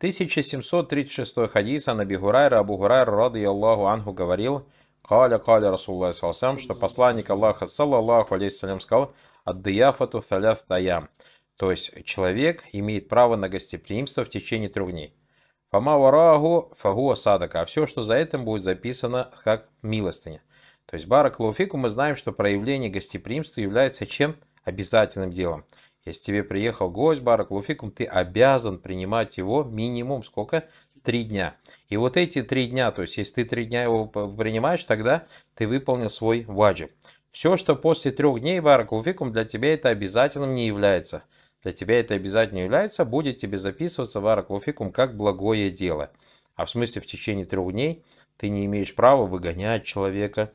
1736 хадиса на Гурайра, Абу Гурайра, рады Аллаху Ангу, говорил, «Каля, каля, Расулла что посланник Аллаха, саллаллаху алейсалям, сказал, «Аддияфату салят таям». То есть человек имеет право на гостеприимство в течение трех дней. Фама варагу фагу садака. А все, что за этим, будет записано как милостыня. То есть барак луфику мы знаем, что проявление гостеприимства является чем? Обязательным делом. Если тебе приехал гость бараклуфикум, ты обязан принимать его минимум сколько? Три дня. И вот эти три дня, то есть если ты три дня его принимаешь, тогда ты выполнил свой ваджиб. Все, что после трех дней бараклуфикум, для тебя это обязательным не является. Для тебя это обязательно является, будет тебе записываться бараклуфикум как благое дело. А в смысле в течение трех дней ты не имеешь права выгонять человека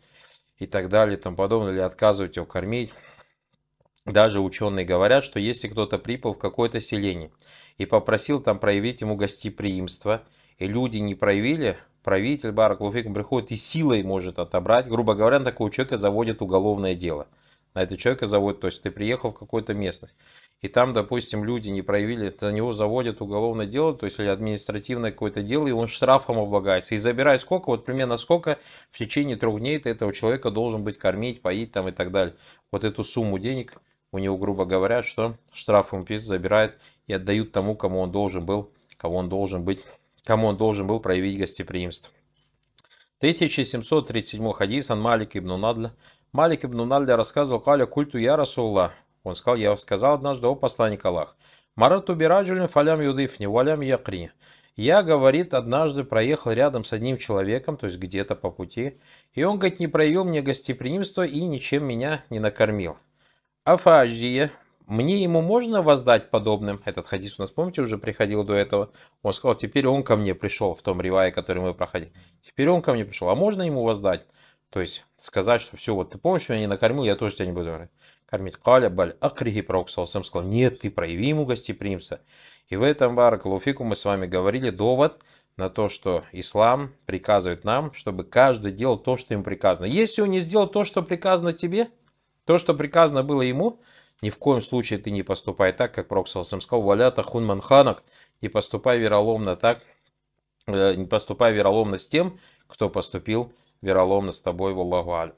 и так далее и тому подобное, или отказывать его кормить. Даже ученые говорят, что если кто-то прибыл в какое-то селение и попросил там проявить ему гостеприимство, и люди не проявили, правитель Барак Луфик приходит и силой может отобрать. Грубо говоря, на такого человека заводят уголовное дело. На этого человека заводят, то есть ты приехал в какую-то местность, и там, допустим, люди не проявили, на него заводят уголовное дело, то есть или административное какое-то дело, и он штрафом облагается. И забирай сколько, вот примерно сколько в течение трех дней ты этого человека должен быть кормить, поить там и так далее. Вот эту сумму денег – у него, грубо говоря, что штраф МФИС забирает и отдают тому, кому он должен был, кого он должен быть, кому он должен был проявить гостеприимство. 1737 хадис ан Малик ибн Надля. Малик ибн Надля рассказывал Каля культу я Расулла. Он сказал, я сказал однажды о посланник Аллах. "Марат бираджулин фалям юдифни, валям якри. Я, говорит, однажды проехал рядом с одним человеком, то есть где-то по пути, и он, говорит, не проявил мне гостеприимства и ничем меня не накормил. Афазия. Мне ему можно воздать подобным? Этот хадис у нас, помните, уже приходил до этого. Он сказал, теперь он ко мне пришел в том ревае, который мы проходили. Теперь он ко мне пришел, а можно ему воздать? То есть сказать, что все, вот ты помнишь, я не накормил, я тоже тебя не буду кормить. Каля баль акрихи пророк Саусам сказал, нет, ты прояви ему гостеприимство. И в этом баракалуфику мы с вами говорили довод на то, что ислам приказывает нам, чтобы каждый делал то, что им приказано. Если он не сделал то, что приказано тебе – то, что приказано было ему, ни в коем случае ты не поступай так, как Проксал сам сказал, валята хун манханак, не поступай вероломно так, э, не поступай вероломно с тем, кто поступил вероломно с тобой, в Аллаху